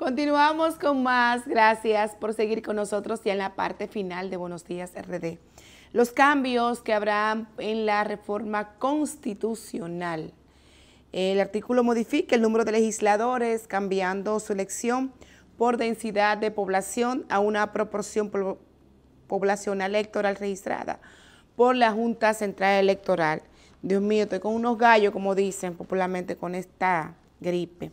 Continuamos con más. Gracias por seguir con nosotros ya en la parte final de Buenos Días RD. Los cambios que habrá en la reforma constitucional. El artículo modifica el número de legisladores cambiando su elección por densidad de población a una proporción población electoral registrada por la Junta Central Electoral. Dios mío, estoy con unos gallos, como dicen popularmente, con esta gripe.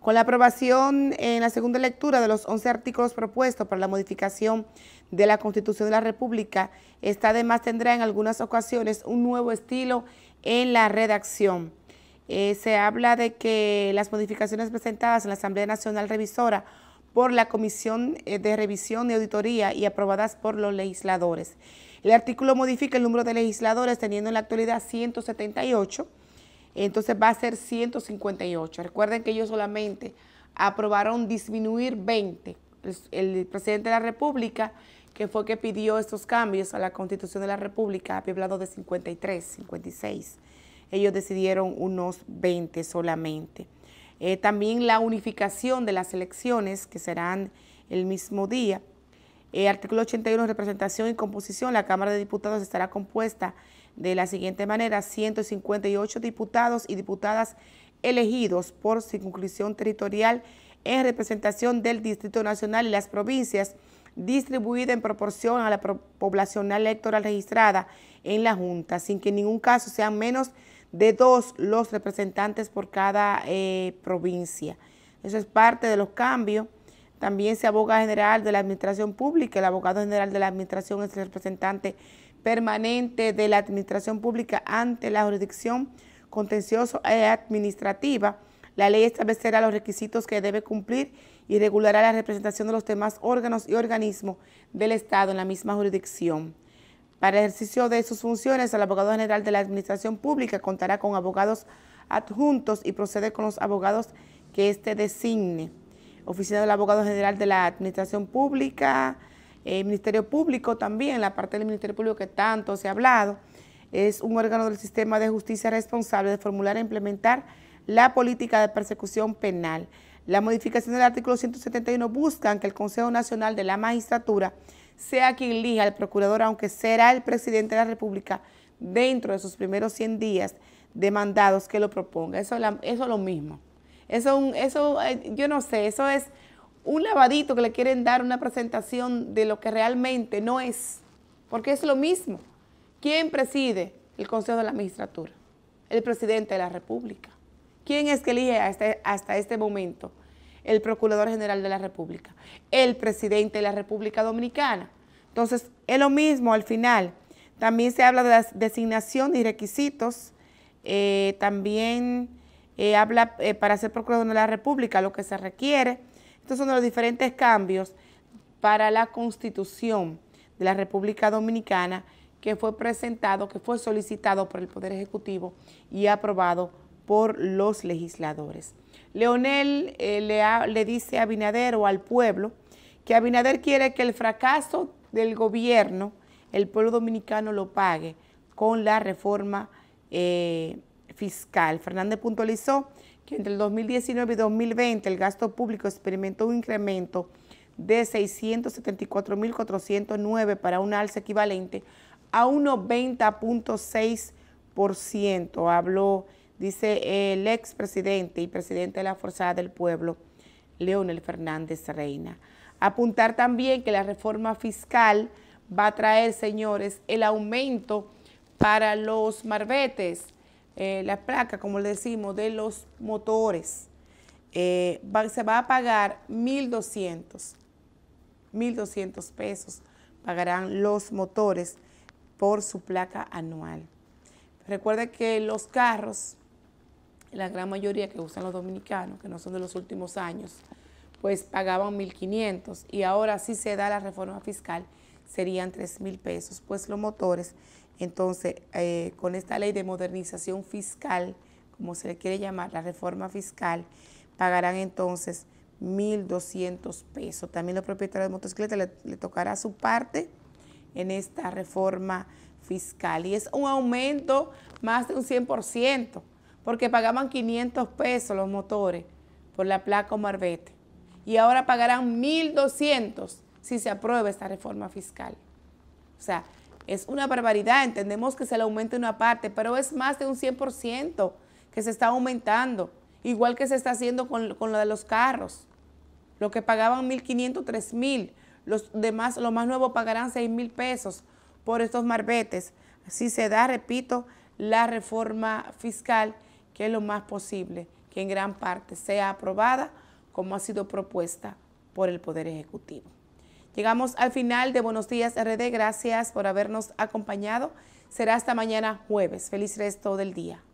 Con la aprobación en la segunda lectura de los 11 artículos propuestos para la modificación de la Constitución de la República, esta además tendrá en algunas ocasiones un nuevo estilo en la redacción. Eh, se habla de que las modificaciones presentadas en la Asamblea Nacional Revisora por la Comisión eh, de Revisión y Auditoría y aprobadas por los legisladores. El artículo modifica el número de legisladores teniendo en la actualidad 178 entonces va a ser 158. Recuerden que ellos solamente aprobaron disminuir 20. El, presidente de la República, que fue que pidió estos cambios a la Constitución de la República, ha hablado de 53, 56. Ellos decidieron unos 20 solamente. Eh, también la unificación de las elecciones, que serán el mismo día. Eh, artículo 81, representación y composición. La Cámara de Diputados estará compuesta de la siguiente manera, 158 diputados y diputadas elegidos por circunscripción territorial en representación del Distrito Nacional y las provincias, distribuida en proporción a la población electoral registrada en la Junta, sin que en ningún caso sean menos de dos los representantes por cada eh, provincia. Eso es parte de los cambios. También se aboga general de la Administración Pública, el abogado general de la Administración es el representante permanente de la administración pública ante la jurisdicción contencioso e administrativa. La ley establecerá los requisitos que debe cumplir y regulará la representación de los demás órganos y organismos del Estado en la misma jurisdicción. Para ejercicio de sus funciones, el abogado general de la Administración Pública contará con abogados adjuntos y procede con los abogados que éste designe. Oficina del Abogado General de la Administración Pública, el eh, Ministerio Público también, la parte del Ministerio Público que tanto se ha hablado, es un órgano del sistema de justicia responsable de formular e implementar la política de persecución penal. La modificación del artículo 171 busca que el Consejo Nacional de la Magistratura sea quien elija al procurador, aunque será el presidente de la República dentro de sus primeros 100 días de mandados que lo proponga. Eso, eso es lo mismo. Eso, eso eh, yo no sé, eso es un lavadito que le quieren dar una presentación de lo que realmente no es, porque es lo mismo. ¿Quién preside el Consejo de la Magistratura? El presidente de la República. ¿Quién es que elige hasta, este momento? El Procurador General de la República, el presidente de la República Dominicana. Entonces, es lo mismo al final. También se habla de la designación y requisitos. Eh, también eh, habla eh, para ser procurador de la República lo que se requiere estos son los diferentes cambios para la constitución de la República Dominicana que fue presentado, que fue solicitado por el Poder Ejecutivo y aprobado por los legisladores. Leonel eh, le, dice a Abinader o al pueblo que Abinader quiere que el fracaso del gobierno, el pueblo dominicano lo pague con la reforma eh, fiscal. Fernández puntualizó que entre el 2019 y 2020 el gasto público experimentó un incremento de 674.409 para un alza equivalente a un 90.6%. Habló, dice el expresidente y presidente de la Fuerza del Pueblo, Leonel Fernández Reina. Apuntar también que la reforma fiscal va a traer, señores, el aumento para los marbetes eh, la placa, como le decimos, de los motores, eh, se va a pagar 1.200, 1.200 pesos pagarán los motores por su placa anual. Recuerde que los carros, la gran mayoría que usan los dominicanos, que no son de los últimos años, pues pagaban 1.500 y ahora si se da la reforma fiscal serían 3.000 pesos, pues los motores entonces, eh, con esta ley de modernización fiscal, como se le quiere llamar, la reforma fiscal, pagarán entonces 1.200 pesos. También los propietarios de motocicletas le, tocará su parte en esta reforma fiscal. Y es un aumento más de un 100%, porque pagaban 500 pesos los motores por la placa o marbete. Y ahora pagarán 1.200 si se aprueba esta reforma fiscal. O sea, es una barbaridad. Entendemos que se le aumente una parte, pero es más de un 100% que se está aumentando, igual que se está haciendo con, lo de los carros. Lo que pagaban 1.500, 3.000, los demás, los más nuevos pagarán 6.000 pesos por estos marbetes. Así se da, repito, la reforma fiscal, que es lo más posible, que en gran parte sea aprobada como ha sido propuesta por el Poder Ejecutivo. Llegamos al final de Buenos Días RD. Gracias por habernos acompañado. Será hasta mañana jueves. Feliz resto del día.